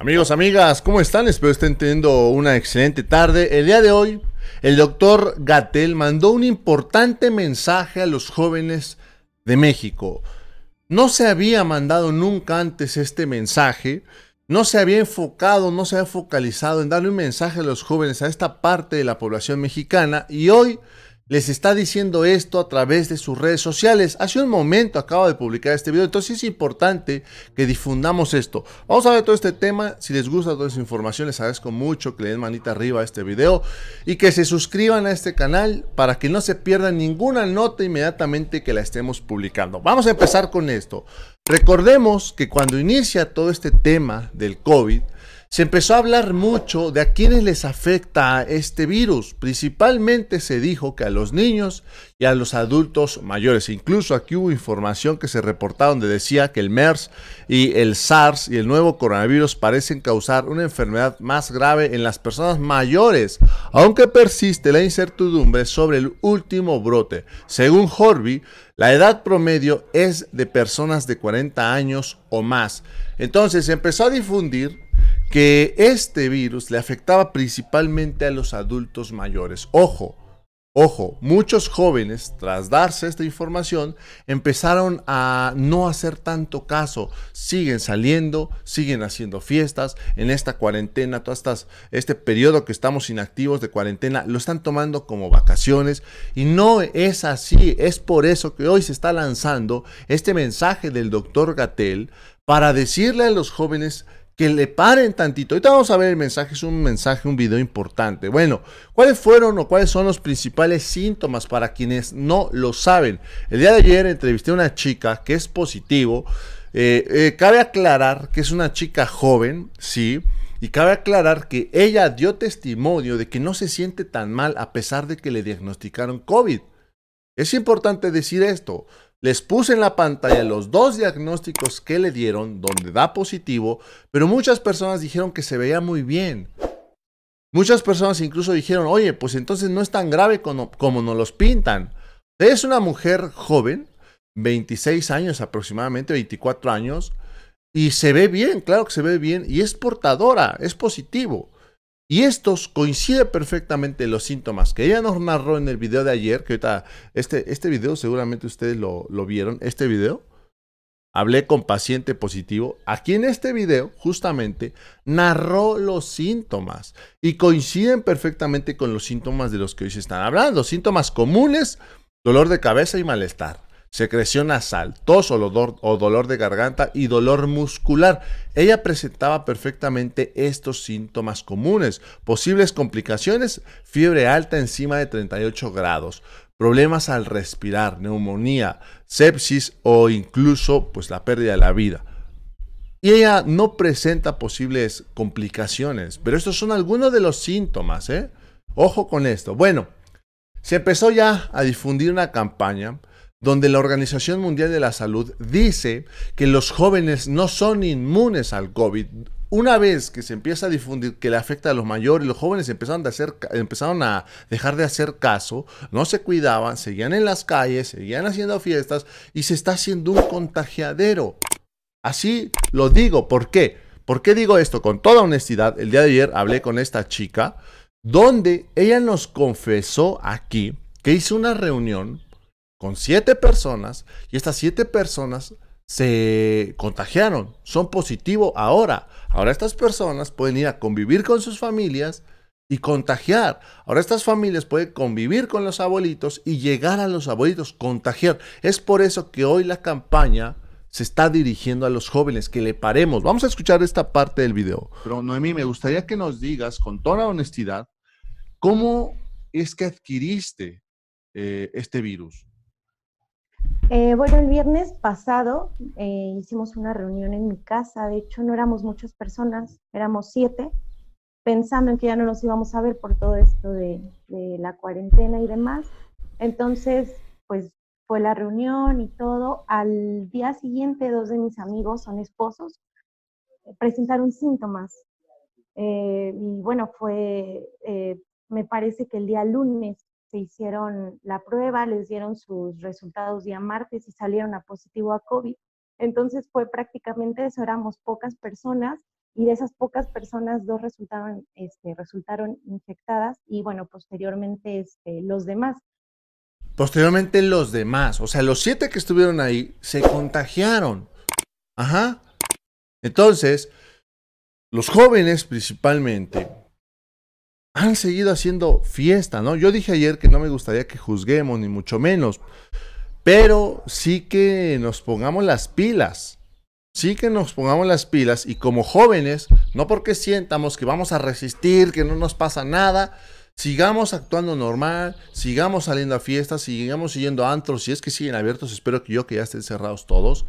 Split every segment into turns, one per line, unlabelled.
Amigos, amigas, ¿cómo están? Espero estén teniendo una excelente tarde. El día de hoy, el doctor Gatel mandó un importante mensaje a los jóvenes de México. No se había mandado nunca antes este mensaje, no se había enfocado, no se había focalizado en darle un mensaje a los jóvenes, a esta parte de la población mexicana, y hoy les está diciendo esto a través de sus redes sociales. Hace un momento acaba de publicar este video, entonces es importante que difundamos esto. Vamos a ver todo este tema. Si les gusta toda esta información, les agradezco mucho que le den manita arriba a este video y que se suscriban a este canal para que no se pierdan ninguna nota inmediatamente que la estemos publicando. Vamos a empezar con esto. Recordemos que cuando inicia todo este tema del COVID, se empezó a hablar mucho de a quienes les afecta este virus. Principalmente se dijo que a los niños y a los adultos mayores. Incluso aquí hubo información que se reportaba donde decía que el MERS y el SARS y el nuevo coronavirus parecen causar una enfermedad más grave en las personas mayores, aunque persiste la incertidumbre sobre el último brote. Según Horby, la edad promedio es de personas de 40 años o más. Entonces se empezó a difundir que este virus le afectaba principalmente a los adultos mayores. Ojo, ojo, muchos jóvenes, tras darse esta información, empezaron a no hacer tanto caso. Siguen saliendo, siguen haciendo fiestas. En esta cuarentena, todo este periodo que estamos inactivos de cuarentena, lo están tomando como vacaciones. Y no es así. Es por eso que hoy se está lanzando este mensaje del doctor Gatel para decirle a los jóvenes que le paren tantito. Ahorita vamos a ver el mensaje, es un mensaje, un video importante. Bueno, ¿cuáles fueron o cuáles son los principales síntomas para quienes no lo saben? El día de ayer entrevisté a una chica que es positivo. Eh, eh, cabe aclarar que es una chica joven, sí. Y cabe aclarar que ella dio testimonio de que no se siente tan mal a pesar de que le diagnosticaron COVID. Es importante decir esto. Les puse en la pantalla los dos diagnósticos que le dieron, donde da positivo, pero muchas personas dijeron que se veía muy bien. Muchas personas incluso dijeron, oye, pues entonces no es tan grave como, nos los pintan. Es una mujer joven, 26 años aproximadamente, 24 años, y se ve bien, claro que se ve bien, y es portadora, es positivo. Y estos coinciden perfectamente los síntomas que ella nos narró en el video de ayer, que ahorita, este, este video seguramente ustedes lo, lo vieron, este video, hablé con paciente positivo, aquí en este video justamente narró los síntomas y coinciden perfectamente con los síntomas de los que hoy se están hablando, síntomas comunes, dolor de cabeza y malestar secreción nasal, tos o dolor, o dolor de garganta y dolor muscular. Ella presentaba perfectamente estos síntomas comunes. Posibles complicaciones, fiebre alta encima de 38 grados, problemas al respirar, neumonía, sepsis o incluso pues la pérdida de la vida. Y ella no presenta posibles complicaciones, pero estos son algunos de los síntomas, ¿eh? Ojo con esto. Bueno, se empezó ya a difundir una campaña donde la Organización Mundial de la Salud dice que los jóvenes no son inmunes al COVID. Una vez que se empieza a difundir que le afecta a los mayores, los jóvenes empezaron, a dejar de hacer caso, no se cuidaban, seguían en las calles, seguían haciendo fiestas y se está haciendo un contagiadero. Así lo digo, ¿por qué? ¿Por qué digo esto? Con toda honestidad, el día de ayer hablé con esta chica, donde ella nos confesó aquí que hizo una reunión con siete personas y estas siete personas se contagiaron, son positivos ahora. Ahora estas personas pueden ir a convivir con sus familias y contagiar. Ahora estas familias pueden convivir con los abuelitos y llegar a los abuelitos, contagiar. Es por eso que hoy la campaña se está dirigiendo a los jóvenes, que le paremos. Vamos a escuchar esta parte del video. Pero Noemí, me gustaría que nos digas con toda honestidad, ¿cómo es que adquiriste eh, este virus?
Eh, bueno, el viernes pasado eh, hicimos una reunión en mi casa, de hecho no éramos muchas personas, éramos siete, pensando en que ya no nos íbamos a ver por todo esto de, la cuarentena y demás. Entonces, pues fue la reunión y todo. Al día siguiente, dos de mis amigos, son esposos, eh, presentaron síntomas. y bueno, fue, me parece que el día lunes se hicieron la prueba, les dieron sus resultados día martes y salieron a positivo a COVID. Entonces fue prácticamente eso, éramos pocas personas y de esas pocas personas dos resultaron, este, resultaron infectadas y bueno, posteriormente este, los demás.
Posteriormente los demás, o sea, los siete que estuvieron ahí se contagiaron. Ajá. Entonces, los jóvenes principalmente han seguido haciendo fiesta, ¿no? Yo dije ayer que no me gustaría que juzguemos, ni mucho menos, pero sí que nos pongamos las pilas, sí que nos pongamos las pilas y como jóvenes, no porque sientamos que vamos a resistir, que no nos pasa nada, sigamos actuando normal, sigamos saliendo a fiestas, sigamos yendo a antros, si es que siguen abiertos, espero que yo que ya estén cerrados todos,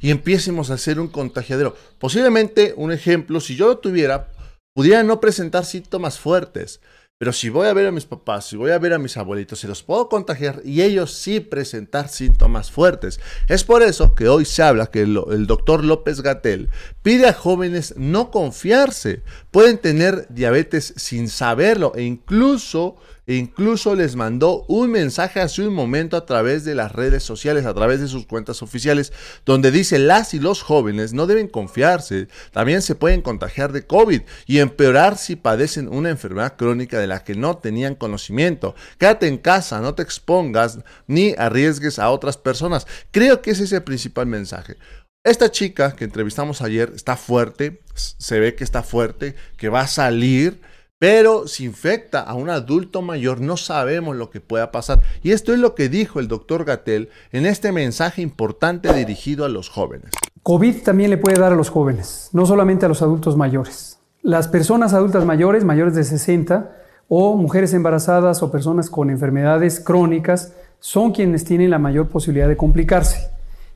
y empecemos a ser un contagiadero. Posiblemente un ejemplo, si yo lo tuviera, Pudiera no presentar síntomas fuertes, pero si voy a ver a mis papás, si voy a ver a mis abuelitos, se los puedo contagiar y ellos sí presentar síntomas fuertes. Es por eso que hoy se habla que el, doctor López Gatel pide a jóvenes no confiarse. Pueden tener diabetes sin saberlo e incluso incluso les mandó un mensaje hace un momento a través de las redes sociales, a través de sus cuentas oficiales, donde dice las y los jóvenes no deben confiarse, también se pueden contagiar de COVID y empeorar si padecen una enfermedad crónica de la que no tenían conocimiento. Quédate en casa, no te expongas ni arriesgues a otras personas. Creo que ese es el principal mensaje. Esta chica que entrevistamos ayer está fuerte, se ve que está fuerte, que va a salir pero si infecta a un adulto mayor, no sabemos lo que pueda pasar. Y esto es lo que dijo el doctor Gatel en este mensaje importante dirigido a los jóvenes.
COVID también le puede dar a los jóvenes, no solamente a los adultos mayores. Las personas adultas mayores, mayores de 60, o mujeres embarazadas o personas con enfermedades crónicas, son quienes tienen la mayor posibilidad de complicarse.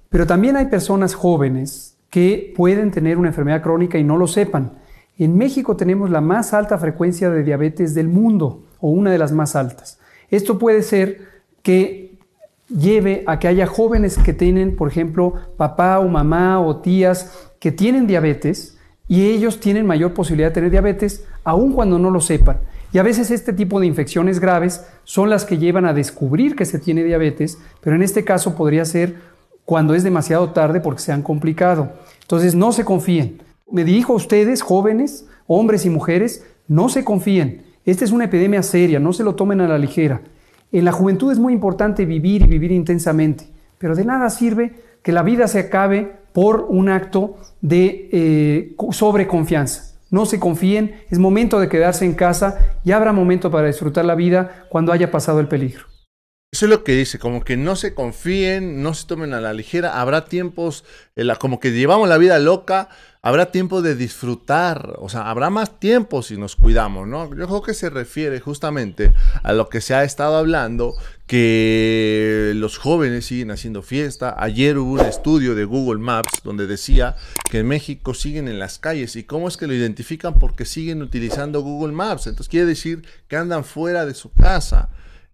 Pero también hay personas jóvenes que pueden tener una enfermedad crónica y no lo sepan en México tenemos la más alta frecuencia de diabetes del mundo, o una de las más altas. Esto puede ser que lleve a que haya jóvenes que tienen, por ejemplo, papá o mamá o tías que tienen diabetes y ellos tienen mayor posibilidad de tener diabetes aun cuando no lo sepan. Y a veces este tipo de infecciones graves son las que llevan a descubrir que se tiene diabetes, pero en este caso podría ser cuando es demasiado tarde porque se han complicado. Entonces no se confíen. Me dirijo a ustedes, jóvenes, hombres y mujeres, no se confíen. Esta es una epidemia seria, no se lo tomen a la ligera. En la juventud es muy importante vivir y vivir intensamente, pero de nada sirve que la vida se acabe por un acto de eh, sobreconfianza. No se confíen, es momento de quedarse en casa y habrá momento para disfrutar la vida cuando haya pasado el peligro.
Eso es lo que dice, como que no se confíen, no se tomen a la ligera, habrá tiempos, eh, como que llevamos la vida loca, habrá tiempo de disfrutar, o sea, habrá más tiempo si nos cuidamos, ¿no? Yo creo que se refiere justamente a lo que se ha estado hablando, que los jóvenes siguen haciendo fiesta. Ayer hubo un estudio de Google Maps donde decía que en México siguen en las calles. ¿Y cómo es que lo identifican? Porque siguen utilizando Google Maps. Entonces quiere decir que andan fuera de su casa.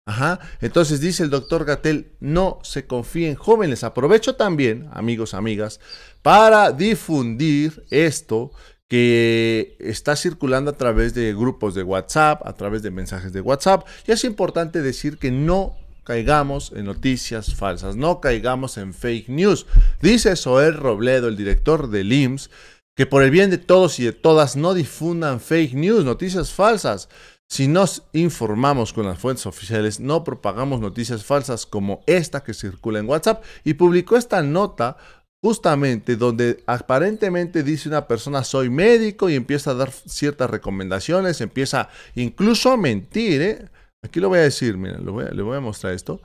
Ajá. Entonces dice el doctor Gatel, no se confíen jóvenes. Aprovecho también, amigos, amigas, para difundir esto que está circulando a través de grupos de WhatsApp, a través de mensajes de WhatsApp. Y es importante decir que no caigamos en noticias falsas, no caigamos en fake news. Dice Soel Robledo, el director del IMSS, que por el bien de todos y de todas no difundan fake news, noticias falsas. Si nos informamos con las fuentes oficiales, no propagamos noticias falsas como esta que circula en WhatsApp y publicó esta nota justamente donde aparentemente dice una persona soy médico y empieza a dar ciertas recomendaciones, empieza incluso a mentir. ¿eh? Aquí lo voy a decir, miren, les voy a, mostrar esto.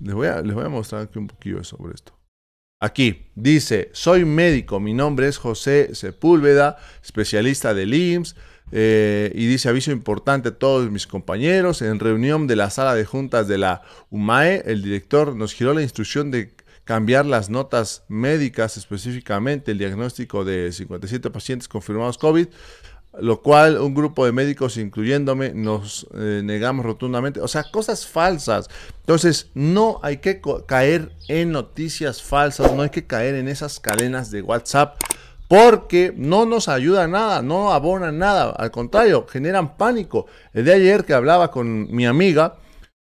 Les voy, a, mostrar aquí un poquillo sobre esto. Aquí dice, soy médico, mi nombre es José Sepúlveda, especialista del IMSS eh, y dice aviso importante a todos mis compañeros. En reunión de la sala de juntas de la UMAE, el director nos giró la instrucción de cambiar las notas médicas, específicamente el diagnóstico de 57 pacientes confirmados COVID, lo cual un grupo de médicos, incluyéndome, nos eh, negamos rotundamente. O sea, cosas falsas. Entonces, no hay que caer en noticias falsas, no hay que caer en esas cadenas de WhatsApp porque no nos ayuda nada, no abona nada, al contrario, generan pánico. El de ayer que hablaba con mi amiga,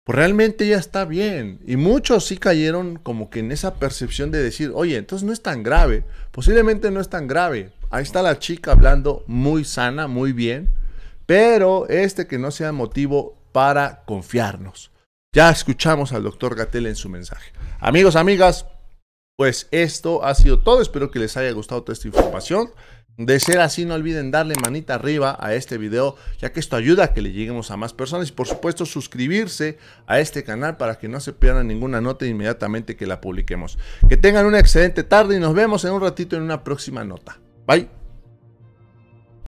pues realmente ya está bien. Y muchos sí cayeron como que en esa percepción de decir, oye, entonces no es tan grave, posiblemente no es tan grave. Ahí está la chica hablando muy sana, muy bien, pero este que no sea motivo para confiarnos. Ya escuchamos al doctor Gatel en su mensaje. Amigos, amigas, pues esto ha sido todo. Espero que les haya gustado toda esta información. De ser así, no olviden darle manita arriba a este video, ya que esto ayuda a que le lleguemos a más personas. Y por supuesto, suscribirse a este canal para que no se pierdan ninguna nota inmediatamente que la publiquemos. Que tengan una excelente tarde y nos vemos en un ratito en una próxima nota. Bye.